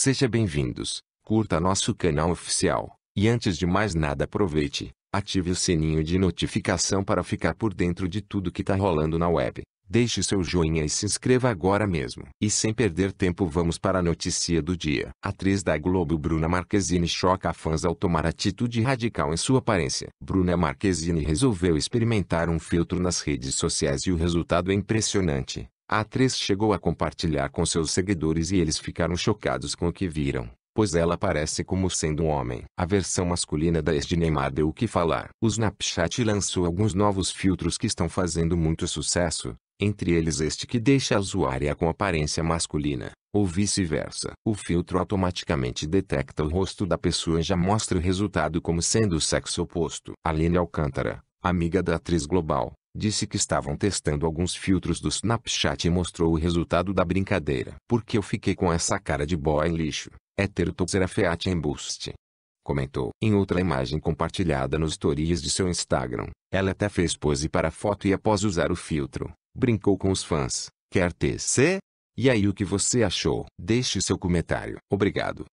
Seja bem-vindos, curta nosso canal oficial, e antes de mais nada aproveite, ative o sininho de notificação para ficar por dentro de tudo que tá rolando na web. Deixe seu joinha e se inscreva agora mesmo. E sem perder tempo vamos para a notícia do dia. atriz da Globo Bruna Marquezine choca fãs ao tomar atitude radical em sua aparência. Bruna Marquezine resolveu experimentar um filtro nas redes sociais e o resultado é impressionante. A atriz chegou a compartilhar com seus seguidores e eles ficaram chocados com o que viram, pois ela parece como sendo um homem. A versão masculina da ex-Neymar deu o que falar. O Snapchat lançou alguns novos filtros que estão fazendo muito sucesso, entre eles este que deixa a usuária com aparência masculina, ou vice-versa. O filtro automaticamente detecta o rosto da pessoa e já mostra o resultado como sendo o sexo oposto. Aline Alcântara, amiga da atriz global, Disse que estavam testando alguns filtros do Snapchat e mostrou o resultado da brincadeira. Porque eu fiquei com essa cara de boy lixo, hétero embuste. Comentou. Em outra imagem compartilhada nos stories de seu Instagram, ela até fez pose para a foto e após usar o filtro, brincou com os fãs. Quer TC? E aí o que você achou? Deixe seu comentário. Obrigado.